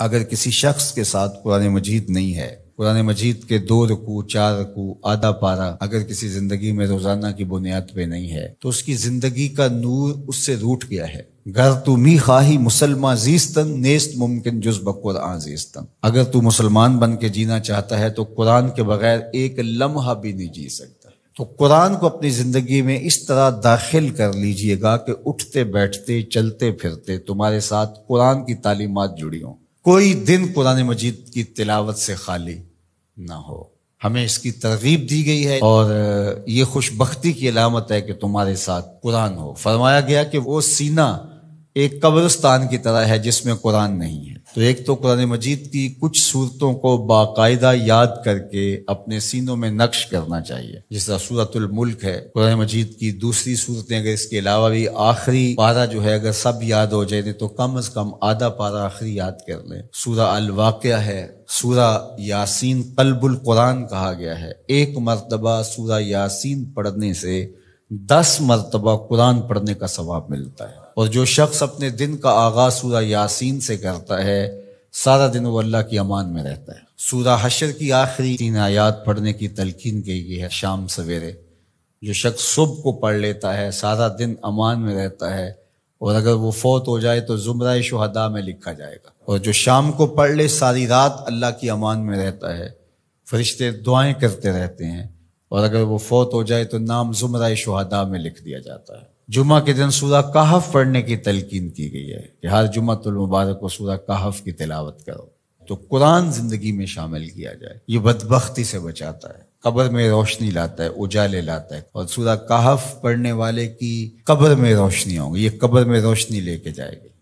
अगर किसी शख्स के साथ कुरान मजीद नहीं है कुरान मजीद के दो रकू चार रकू आधा पारा अगर किसी जिंदगी में रोजाना की बुनियाद पे नहीं है तो उसकी जिंदगी का नूर उससे रूट गया है गर तू मी खाही मुसलमान जीस्तन नेस्त मुमकिन जुज बकुरान जीस्तन अगर तू मुसलमान बन के जीना चाहता है तो कुरान के बगैर एक लम्हा भी नहीं जी सकता तो कुरान को अपनी ज़िंदगी में इस तरह दाखिल कर लीजिएगा कि उठते बैठते चलते फिरते तुम्हारे साथ कुरान की तालीमत जुड़ी हों कोई दिन कुरान मजीद की तिलावत से खाली ना हो हमें इसकी तरगीब दी गई है और ये खुशबख्ती की अलामत है कि तुम्हारे साथ कुरान हो फरमाया गया कि वो सीना एक कब्रस्तान की तरह है जिसमें कुरान नहीं है तो एक तो कुरान मजीद की कुछ सूरतों को बाकायदा याद करके अपने सीनों में नक्श करना चाहिए जिस तरह सूरतुल्मुल्क है कुरान मजीद की दूसरी सूरतें अगर इसके अलावा भी आखिरी पारा जो है अगर सब याद हो जाए तो कम अज कम आधा पारा आखिरी याद कर लें सूर अलवाक़ है सूरा यासीन कलबुल कुरान कहा गया है एक मरतबा सूरा यासीन पढ़ने से दस मरतबा कुरान पढ़ने का सवाब मिलता है और जो शख्स अपने दिन का आगाज सूरा यासीन से करता है सारा दिन वो अल्लाह की अमान में रहता है सूरा हशर की आखिरी तीन आयात पढ़ने की तलकिन की गई है शाम सवेरे जो शख्स सुबह को पढ़ लेता है सारा दिन अमान में रहता है और अगर वो फौत हो जाए तो जुमरा शहदा में लिखा जाएगा और जो शाम को पढ़ ले सारी रात अल्लाह की अमान में रहता है फरिश्ते दुआएं करते रहते हैं और अगर वो फौत हो जाए तो नाम जुमरा शहदा में लिख दिया जाता है जुमा के दिन सूरा कहफ पढ़ने की तलकीन की गई है कि हर मुबारक को सूरा कहफ की तिलावत करो तो कुरान जिंदगी में शामिल किया जाए ये बदबख्ती से बचाता है कब्र में रोशनी लाता है उजाले लाता है और सूरा कहफ पढ़ने वाले की कब्र में रोशनी होगी ये कब्र में रोशनी लेके जाएगी